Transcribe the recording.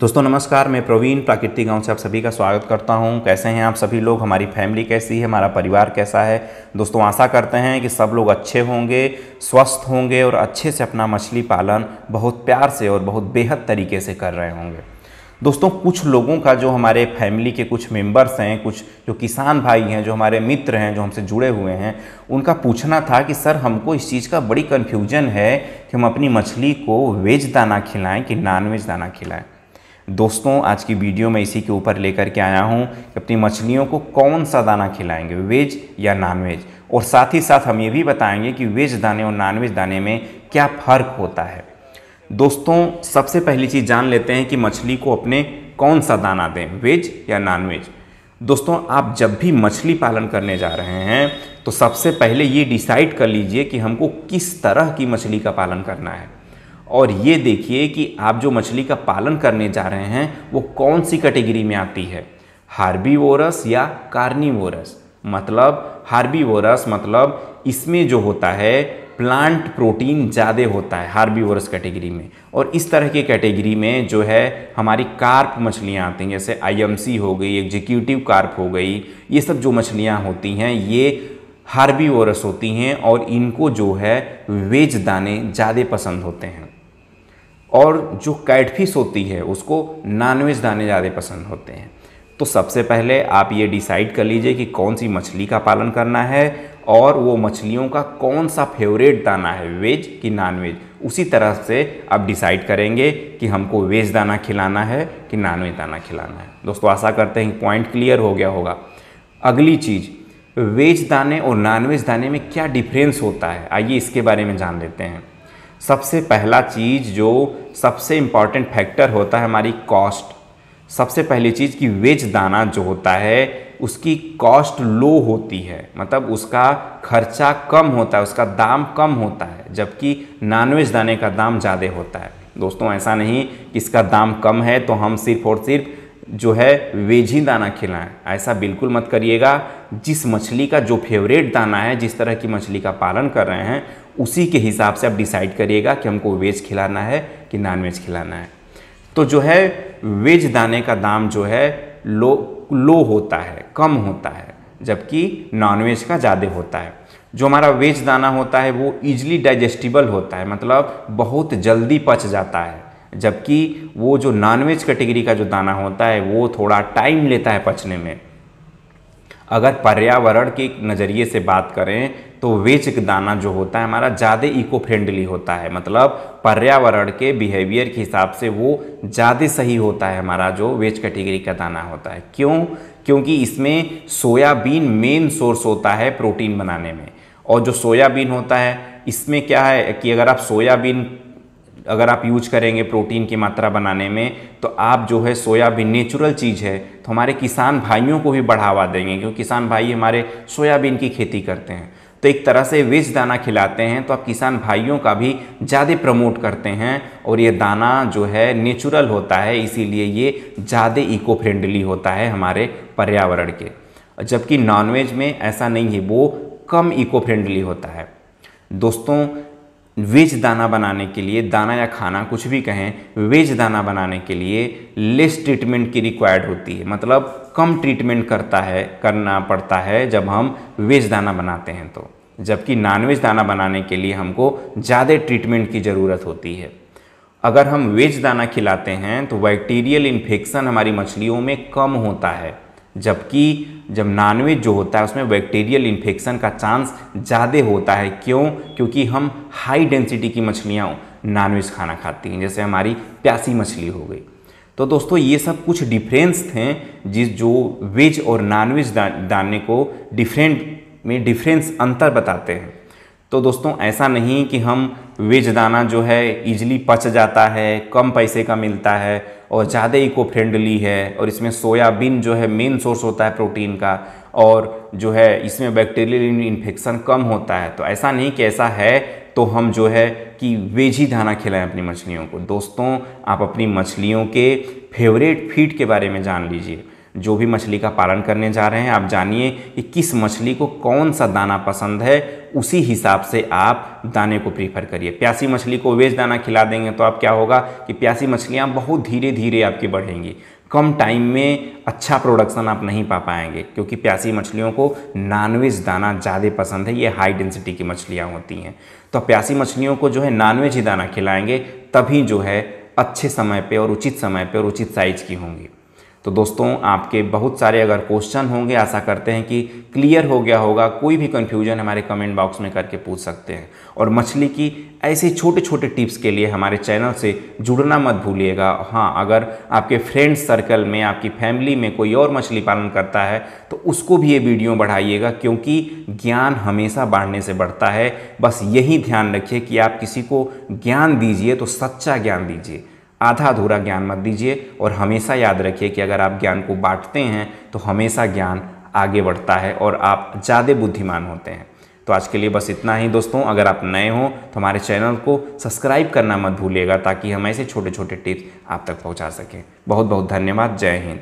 दोस्तों नमस्कार मैं प्रवीण प्राकृतिक गांव से आप सभी का स्वागत करता हूं कैसे हैं आप सभी लोग हमारी फैमिली कैसी है हमारा परिवार कैसा है दोस्तों आशा करते हैं कि सब लोग अच्छे होंगे स्वस्थ होंगे और अच्छे से अपना मछली पालन बहुत प्यार से और बहुत बेहद तरीके से कर रहे होंगे दोस्तों कुछ लोगों का जो हमारे फैमिली के कुछ मेंबर्स हैं कुछ जो किसान भाई हैं जो हमारे मित्र हैं जो हमसे जुड़े हुए हैं उनका पूछना था कि सर हमको इस चीज़ का बड़ी कन्फ्यूजन है कि हम अपनी मछली को वेज दाना खिलाएं कि नॉन वेज दाना खिलाएं दोस्तों आज की वीडियो में इसी के ऊपर लेकर के आया हूँ कि अपनी मछलियों को कौन सा दाना खिलाएंगे वेज या नॉनवेज और साथ ही साथ हम ये भी बताएंगे कि वेज दाने और नॉनवेज दाने में क्या फ़र्क होता है दोस्तों सबसे पहली चीज़ जान लेते हैं कि मछली को अपने कौन सा दाना दें वेज या नॉनवेज दोस्तों आप जब भी मछली पालन करने जा रहे हैं तो सबसे पहले ये डिसाइड कर लीजिए कि हमको किस तरह की मछली का पालन करना है और ये देखिए कि आप जो मछली का पालन करने जा रहे हैं वो कौन सी कैटेगरी में आती है हार्बीवोरस या कार्निवोरस मतलब हार्बीवोरस मतलब इसमें जो होता है प्लांट प्रोटीन ज़्यादा होता है हार्बीवोरस कैटेगरी में और इस तरह के कैटेगरी में जो है हमारी कार्प मछलियाँ आती हैं जैसे आईएमसी हो गई एग्जीक्यूटिव कार्प हो गई ये सब जो मछलियाँ होती हैं ये हार्बीवोरस होती हैं और इनको जो है वेज दाने ज़्यादा पसंद होते हैं और जो कैटफिश होती है उसको नॉनवेज दाने ज़्यादा पसंद होते हैं तो सबसे पहले आप ये डिसाइड कर लीजिए कि कौन सी मछली का पालन करना है और वो मछलियों का कौन सा फेवरेट दाना है वेज कि नॉन वेज उसी तरह से आप डिसाइड करेंगे कि हमको वेज दाना खिलाना है कि नॉन वेज दाना खिलाना है दोस्तों आशा करते हैं पॉइंट क्लियर हो गया होगा अगली चीज़ वेज दाने और नॉन वेज दाने में क्या डिफरेंस होता है आइए इसके बारे में जान लेते हैं सबसे पहला चीज़ जो सबसे इम्पॉर्टेंट फैक्टर होता है हमारी कॉस्ट सबसे पहली चीज़ कि वेज दाना जो होता है उसकी कॉस्ट लो होती है मतलब उसका खर्चा कम होता है उसका दाम कम होता है जबकि नॉनवेज दाने का दाम ज़्यादा होता है दोस्तों ऐसा नहीं कि इसका दाम कम है तो हम सिर्फ और सिर्फ जो है वेज ही दाना खिलाएं ऐसा बिल्कुल मत करिएगा जिस मछली का जो फेवरेट दाना है जिस तरह की मछली का पालन कर रहे हैं उसी के हिसाब से आप डिसाइड करिएगा कि हमको वेज खिलाना है कि नॉन वेज खिलाना है तो जो है वेज दाने का दाम जो है लो लो होता है कम होता है जबकि नॉनवेज का ज़्यादा होता है जो हमारा वेज दाना होता है वो ईजिली डाइजेस्टिबल होता है मतलब बहुत जल्दी पच जाता है जबकि वो जो नॉनवेज कैटेगरी का जो दाना होता है वो थोड़ा टाइम लेता है पचने में अगर पर्यावरण के नज़रिए से बात करें तो वेज दाना जो होता है हमारा ज़्यादा इको फ्रेंडली होता है मतलब पर्यावरण के बिहेवियर के हिसाब से वो ज़्यादा सही होता है हमारा जो वेज कैटेगरी का दाना होता है क्यों क्योंकि इसमें सोयाबीन मेन सोर्स होता है प्रोटीन बनाने में और जो सोयाबीन होता है इसमें क्या है कि अगर आप सोयाबीन अगर आप यूज करेंगे प्रोटीन की मात्रा बनाने में तो आप जो है सोयाबीन नेचुरल चीज़ है तो हमारे किसान भाइयों को भी बढ़ावा देंगे क्योंकि किसान भाई हमारे सोयाबीन की खेती करते हैं तो एक तरह से वेज दाना खिलाते हैं तो आप किसान भाइयों का भी ज़्यादा प्रमोट करते हैं और ये दाना जो है नेचुरल होता है इसीलिए ये ज़्यादा इको फ्रेंडली होता है हमारे पर्यावरण के जबकि नॉनवेज में ऐसा नहीं है वो कम इको फ्रेंडली होता है दोस्तों वेज दाना बनाने के लिए दाना या खाना कुछ भी कहें वेज दाना बनाने के लिए लेस ट्रीटमेंट की रिक्वायर्ड होती है मतलब कम ट्रीटमेंट करता है करना पड़ता है जब हम वेज दाना बनाते हैं तो जबकि नॉनवेज दाना बनाने के लिए हमको ज़्यादा ट्रीटमेंट की ज़रूरत होती है अगर हम वेज दाना खिलाते हैं तो बैक्टीरियल इन्फेक्शन हमारी मछलियों में कम होता है जबकि जब नॉनवेज जो होता है उसमें बैक्टीरियल इन्फेक्शन का चांस ज़्यादा होता है क्यों क्योंकि हम हाई डेंसिटी की मछलियाँ नॉनवेज खाना खाती हैं जैसे हमारी प्यासी मछली हो गई तो दोस्तों ये सब कुछ डिफरेंस थे जिस जो वेज और नॉनवेज दाने को डिफरेंट में डिफरेंस अंतर बताते हैं तो दोस्तों ऐसा नहीं कि हम वेज दाना जो है इजीली पच जाता है कम पैसे का मिलता है और ज़्यादा इको फ्रेंडली है और इसमें सोयाबीन जो है मेन सोर्स होता है प्रोटीन का और जो है इसमें बैक्टीरियल इन्फेक्शन कम होता है तो ऐसा नहीं कि ऐसा है तो हम जो है कि वेज ही दाना खिलाएं अपनी मछलियों को दोस्तों आप अपनी मछलियों के फेवरेट फीड के बारे में जान लीजिए जो भी मछली का पालन करने जा रहे हैं आप जानिए कि किस मछली को कौन सा दाना पसंद है उसी हिसाब से आप दाने को प्रीफर करिए प्यासी मछली को वेज दाना खिला देंगे तो आप क्या होगा कि प्यासी मछलियाँ बहुत धीरे धीरे आपकी बढ़ेंगी कम टाइम में अच्छा प्रोडक्शन आप नहीं पा पाएंगे क्योंकि प्यासी मछलियों को नॉनवेज दाना ज़्यादा पसंद है ये हाई डेंसिटी की मछलियाँ होती हैं तो प्यासी मछलियों को जो है नॉनवेज ही दाना खिलाएंगे तभी जो है अच्छे समय पे और उचित समय पे और उचित साइज की होंगी तो दोस्तों आपके बहुत सारे अगर क्वेश्चन होंगे आशा करते हैं कि क्लियर हो गया होगा कोई भी कन्फ्यूजन हमारे कमेंट बॉक्स में करके पूछ सकते हैं और मछली की ऐसे छोटे छोटे टिप्स के लिए हमारे चैनल से जुड़ना मत भूलिएगा हाँ अगर आपके फ्रेंड्स सर्कल में आपकी फैमिली में कोई और मछली पालन करता है तो उसको भी ये वीडियो बढ़ाइएगा क्योंकि ज्ञान हमेशा बाढ़ने से बढ़ता है बस यही ध्यान रखिए कि आप किसी को ज्ञान दीजिए तो सच्चा ज्ञान दीजिए आधा अधूरा ज्ञान मत दीजिए और हमेशा याद रखिए कि अगर आप ज्ञान को बांटते हैं तो हमेशा ज्ञान आगे बढ़ता है और आप ज़्यादा बुद्धिमान होते हैं तो आज के लिए बस इतना ही दोस्तों अगर आप नए हो तो हमारे चैनल को सब्सक्राइब करना मत भूलिएगा ताकि हम ऐसे छोटे छोटे टिप्स आप तक पहुंचा सकें बहुत बहुत धन्यवाद जय हिंद